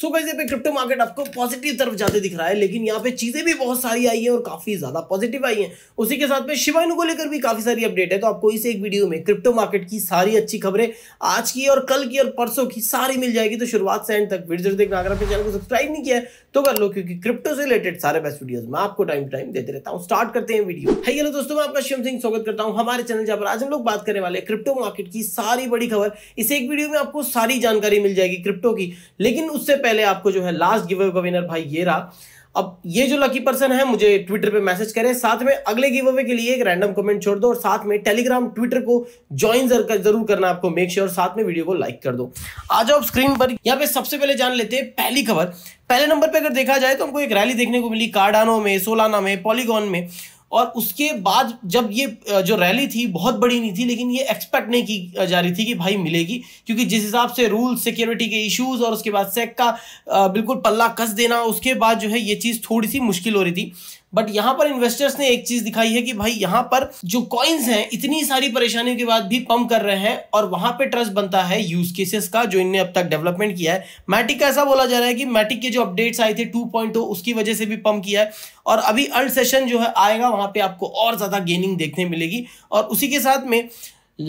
सो कैसे पे crypto market आपको पॉजिटिव तरफ जाते दिख रहा है लेकिन यहाँ पे चीज़ें भी बहुत सारी आई है और काफ़ी ज़्यादा पॉजिटिव आई है उसी के साथ में शिवानु को लेकर भी काफ़ी सारी अपडेट है तो आपको इस एक वीडियो में क्रिप्टो मार्केट की सारी अच्छी खबरें आज की और कल की और परसों की सारी मिल जाएगी तो शुरुआत से एंड तक वीडियो देखना अगर आपने चैनल को सब्सक्राइब नहीं किया तो कर लो क्योंकि क्रिप्टो से रिलेटेड सारे बेस्ट वीडियो मैं आपको टाइम टाइम देते रहता हूँ स्टार्ट करते हैं वीडियो है हेलो दोस्तों मैं आपका शिव सिंह स्वागत करता हूँ हमारे चैनल जहाँ पर आज हम लोग बात करने वाले क्रिप्टो मार्केट की सारी बड़ी खबर इस एक वीडियो में आपको सारी जानकारी मिल जाएगी क्रिप्टो की लेकिन उससे पहले आपको जो है लास्ट गिव अवे का विनर भाई ये रहा अब ये जो लकी पर्सन है मुझे ट्विटर पे मैसेज करें साथ में अगले गिव अवे के लिए एक रैंडम कमेंट छोड़ दो और साथ में टेलीग्राम ट्विटर को ज्वाइन जरूर करना आपको मेक श्योर sure, साथ में वीडियो को लाइक कर दो आ जाओ स्क्रीन पर यहाँ पे सबसे पहले जान लेते हैं पहली खबर पहले नंबर पे अगर देखा जाए तो हमको एक रैली देखने को मिली कार्डानो में सोलाना में पॉलीगॉन में और उसके बाद जब ये जो रैली थी बहुत बड़ी नहीं थी लेकिन ये एक्सपेक्ट नहीं की जा रही थी कि भाई मिलेगी क्योंकि जिस हिसाब से रूल सिक्योरिटी के इश्यूज और उसके बाद सेक का बिल्कुल पल्ला कस देना उसके बाद जो है ये चीज़ थोड़ी सी मुश्किल हो रही थी बट यहां पर इन्वेस्टर्स ने एक चीज दिखाई है कि भाई यहां पर जो कॉइन्स हैं इतनी सारी परेशानियों के बाद भी पंप कर रहे हैं और वहां पे ट्रस्ट बनता है यूज केसेस का जो इनने अब तक डेवलपमेंट किया है मैटिक का ऐसा बोला जा रहा है कि मैटिक के जो अपडेट्स आए थे 2.0 उसकी वजह से भी पंप किया है और अभी अर्ल सेशन जो है आएगा वहां पर आपको और ज्यादा गेनिंग देखने मिलेगी और उसी के साथ में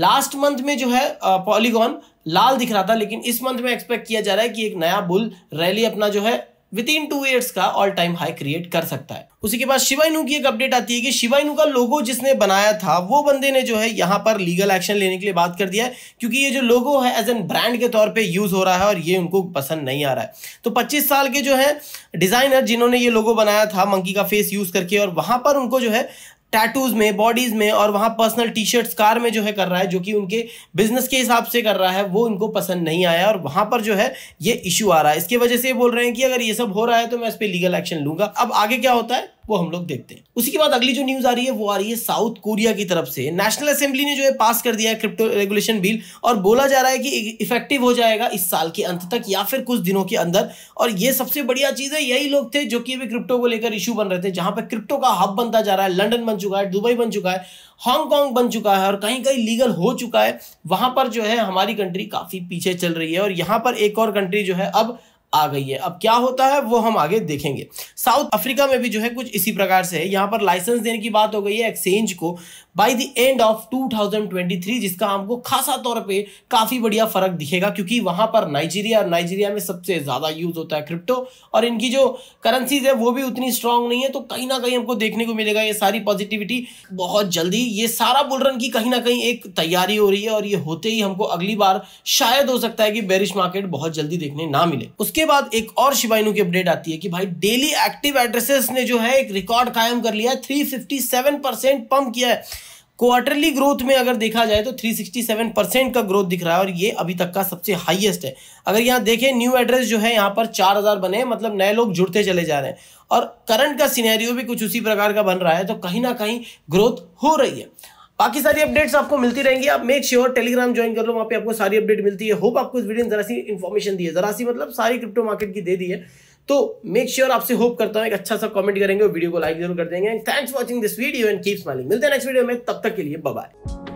लास्ट मंथ में जो है पॉलीगॉन लाल दिख रहा था लेकिन इस मंथ में एक्सपेक्ट किया जा रहा है कि एक नया बुल रैली अपना जो है विद इन टू ईयर्स का ऑल टाइम हाई क्रिएट कर सकता है उसी के बाद शिवाइनू की एक अपडेट आती है कि शिवाइनू का लोगो जिसने बनाया था वो बंदे ने जो है यहाँ पर लीगल एक्शन लेने के लिए बात कर दिया है क्योंकि ये जो लोगो है एज एन ब्रांड के तौर पे यूज हो रहा है और ये उनको पसंद नहीं आ रहा है तो 25 साल के जो है डिजाइनर जिन्होंने ये लोगो बनाया था मंकी का फेस यूज करके और वहां पर उनको जो है टैटूज में बॉडीज में और वहां पर्सनल टी शर्ट्स कार में जो है कर रहा है जो कि उनके बिजनेस के हिसाब से कर रहा है वो उनको पसंद नहीं आया और वहां पर जो है ये इशू आ रहा है इसके वजह से ये बोल रहे हैं कि अगर ये सब हो रहा है तो मैं इस पर लीगल एक्शन लूंगा अब आगे क्या होता है वो हम लोग देखते हैं उसी के बाद अगली जो न्यूज आ रही है वो आ रही है साउथ कोरिया की तरफ से नेशनल असेंबली ने जो है पास कर दिया है क्रिप्टो रेगुलेशन बिल और बोला जा रहा है कि इफेक्टिव e-, हो जाएगा इस साल के अंत तक या फिर कुछ दिनों के अंदर और ये सबसे बढ़िया चीज है यही लोग थे जो कि अभी क्रिप्टो को लेकर इशू बन रहे थे जहां पर क्रिप्टो का हब बनता जा रहा है लंडन बन चुका है दुबई बन चुका है हांगकांग बन चुका है और कहीं कहीं लीगल हो चुका है वहां पर जो है हमारी कंट्री काफी पीछे चल रही है और यहां पर एक और कंट्री जो है अब आ गई है अब क्या होता है वो हम आगे देखेंगे साउथ अफ्रीका में भी जो है कुछ इसी प्रकार से है यहाँ पर लाइसेंस देने की बात हो गई है एक्सचेंज को बाय द एंड ऑफ 2023 जिसका हमको खासा तौर पे काफ़ी बढ़िया फर्क दिखेगा क्योंकि वहां पर नाइजीरिया और नाइजीरिया में सबसे ज़्यादा यूज़ होता है क्रिप्टो और इनकी जो करेंसीज है वो भी उतनी स्ट्रांग नहीं है तो कहीं ना कहीं हमको देखने को मिलेगा ये सारी पॉजिटिविटी बहुत जल्दी ये सारा बुलरन की कहीं ना कहीं एक तैयारी हो रही है और ये होते ही हमको अगली बार शायद हो सकता है कि बेरिश मार्केट बहुत जल्दी देखने ना मिले उसके उसके बाद एक और शिवाइनू की अपडेट आती है कि भाई डेली एक्टिव एड्रेसेस ने जो है एक रिकॉर्ड कायम कर लिया है 357 परसेंट पंप किया है क्वार्टरली ग्रोथ में अगर देखा जाए तो 367 परसेंट का ग्रोथ दिख रहा है और ये अभी तक का सबसे हाईएस्ट है अगर यहाँ देखें न्यू एड्रेस जो है यहाँ पर 4000 बने मतलब नए लोग जुड़ते चले जा रहे हैं और करंट का सिनेरियो भी कुछ उसी प्रकार का बन रहा है तो कहीं ना कहीं ग्रोथ हो रही है बाकी सारी अपडेट्स आपको मिलती रहेंगी आप मेक श्योर टेलीग्राम ज्वाइन कर लो वहाँ पे आपको सारी अपडेट मिलती है होप आपको इस वीडियो में जरा सी इन्फॉर्मेशन दी है जरा सी मतलब सारी क्रिप्टो मार्केट की दे दी है तो मेक श्योर sure आपसे होप करता हूँ एक अच्छा सा कमेंट करेंगे वीडियो को लाइक जरूर कर देंगे thanks watching this video and keep smiling मिलते हैं नेक्स्ट वीडियो में तब तक के लिए बाय